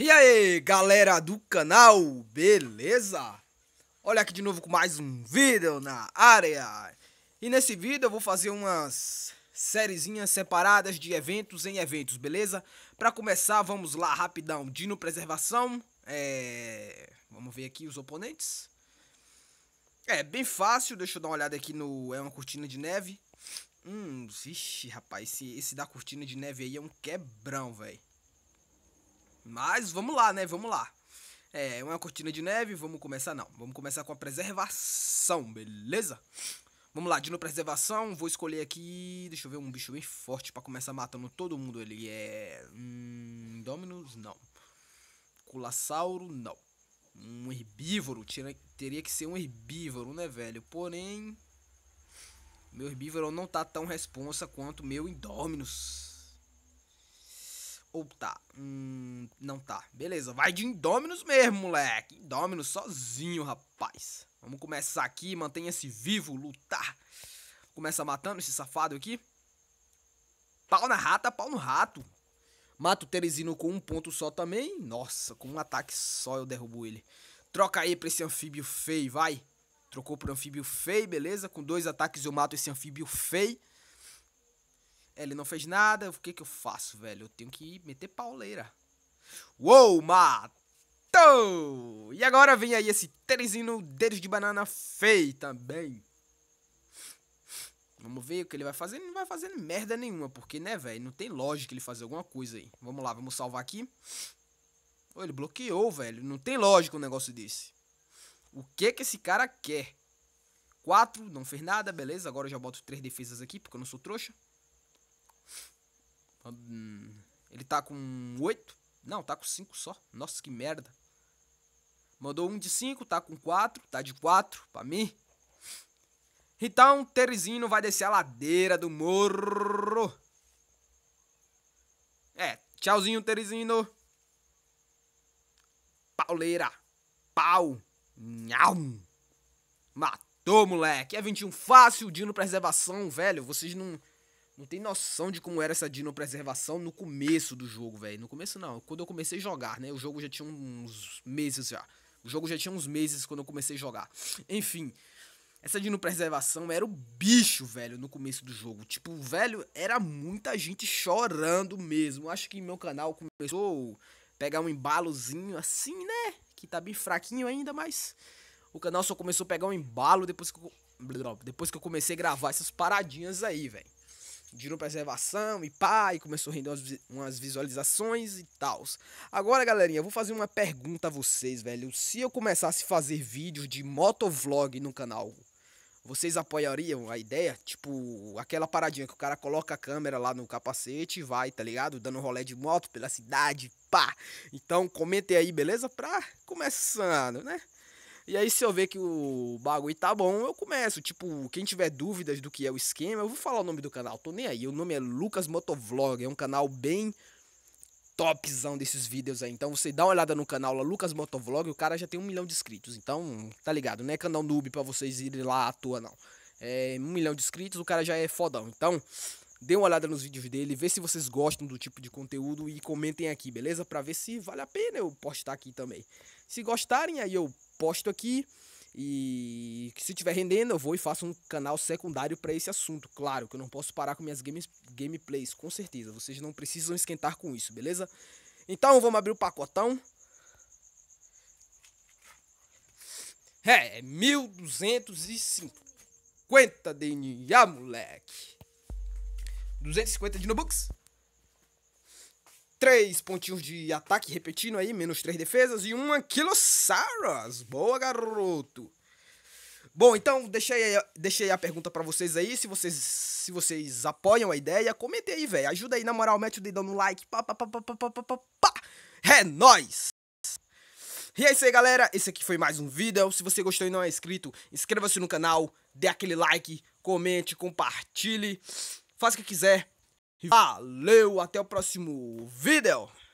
E aí, galera do canal, beleza? Olha aqui de novo com mais um vídeo na área. E nesse vídeo eu vou fazer umas sériezinhas separadas de eventos em eventos, beleza? Pra começar, vamos lá, rapidão. Dino Preservação, é... Vamos ver aqui os oponentes. É, bem fácil, deixa eu dar uma olhada aqui no... É uma cortina de neve. Hum, ixi, rapaz, esse, esse da cortina de neve aí é um quebrão, velho. Mas vamos lá, né? Vamos lá. É uma cortina de neve, vamos começar não. Vamos começar com a preservação, beleza? Vamos lá, Dino Preservação, vou escolher aqui. Deixa eu ver um bicho bem forte para começar matando todo mundo. Ele é. Hum, Dominus? Não. Culassauro? Não. Um herbívoro? Tira, teria que ser um herbívoro, né, velho? Porém. Meu herbívoro não tá tão responsa quanto meu Indominus. Ou tá? Hum, não tá. Beleza, vai de Indominus mesmo, moleque. Indominus sozinho, rapaz. Vamos começar aqui, mantenha-se vivo, lutar. Começa matando esse safado aqui. Pau na rata, pau no rato. Mato o Teresino com um ponto só também. Nossa, com um ataque só eu derrubo ele. Troca aí pra esse anfíbio feio, vai. Trocou pro anfíbio feio, beleza? Com dois ataques eu mato esse anfíbio feio. É, ele não fez nada. O que que eu faço, velho? Eu tenho que meter pauleira. Uou, matou! E agora vem aí esse Terezinho dedos de banana feio também. Vamos ver o que ele vai fazer. Ele não vai fazer merda nenhuma, porque, né, velho? Não tem lógica ele fazer alguma coisa aí. Vamos lá, vamos salvar aqui. Oh, ele bloqueou, velho. Não tem lógica um negócio desse. O que que esse cara quer? 4, não fez nada, beleza. Agora eu já boto três defesas aqui, porque eu não sou trouxa. Ele tá com 8. Não, tá com 5 só. Nossa, que merda. Mandou um de 5, tá com 4. Tá de 4 pra mim. Então, Teresino vai descer a ladeira do morro. É, tchauzinho, Teresino. Pauleira. Pau. Nhau. Matou, moleque. É 21 fácil, Dino pra reservação, velho. Vocês não não tem noção de como era essa dinopreservação no começo do jogo, velho. No começo não, quando eu comecei a jogar, né? O jogo já tinha uns meses já. O jogo já tinha uns meses quando eu comecei a jogar. Enfim, essa dinopreservação era o bicho, velho, no começo do jogo. Tipo, velho, era muita gente chorando mesmo. Acho que meu canal começou a pegar um embalozinho assim, né? Que tá bem fraquinho ainda, mas o canal só começou a pegar um embalo depois que eu, depois que eu comecei a gravar essas paradinhas aí, velho. Girou preservação e pá, e começou a render umas visualizações e tal. Agora, galerinha, eu vou fazer uma pergunta a vocês, velho. Se eu começasse a fazer vídeos de motovlog no canal, vocês apoiariam a ideia? Tipo, aquela paradinha que o cara coloca a câmera lá no capacete e vai, tá ligado? Dando rolé de moto pela cidade, pá. Então, comentem aí, beleza? Pra começando, né? E aí, se eu ver que o bagulho tá bom, eu começo. Tipo, quem tiver dúvidas do que é o esquema, eu vou falar o nome do canal. Tô nem aí. O nome é Lucas Motovlog. É um canal bem topzão desses vídeos aí. Então você dá uma olhada no canal lá, Lucas Motovlog, o cara já tem um milhão de inscritos. Então, tá ligado? Não é canal noob pra vocês irem lá à toa, não. É um milhão de inscritos, o cara já é fodão. Então, Dê uma olhada nos vídeos dele, vê se vocês gostam do tipo de conteúdo e comentem aqui, beleza? Pra ver se vale a pena eu postar aqui também. Se gostarem, aí eu posto aqui. E se tiver rendendo, eu vou e faço um canal secundário para esse assunto. Claro que eu não posso parar com minhas games, gameplays, com certeza. Vocês não precisam esquentar com isso, beleza? Então vamos abrir o pacotão. É, 1250 DNA, moleque. 250 de Nubux. 3 pontinhos de ataque, repetindo aí, menos 3 defesas e 1 Anquilosaurus. Boa, garoto. Bom, então deixei, deixei a pergunta para vocês aí, se vocês se vocês apoiam a ideia, comente aí, velho. Ajuda aí, na moral, mete o dedão no like. Pá, pá, pá, pá, pá, pá, pá, pá. É nóis! E é isso aí, galera. Esse aqui foi mais um vídeo. Se você gostou e não é inscrito, inscreva-se no canal, dê aquele like, comente, compartilhe faz o que quiser. Valeu, até o próximo vídeo.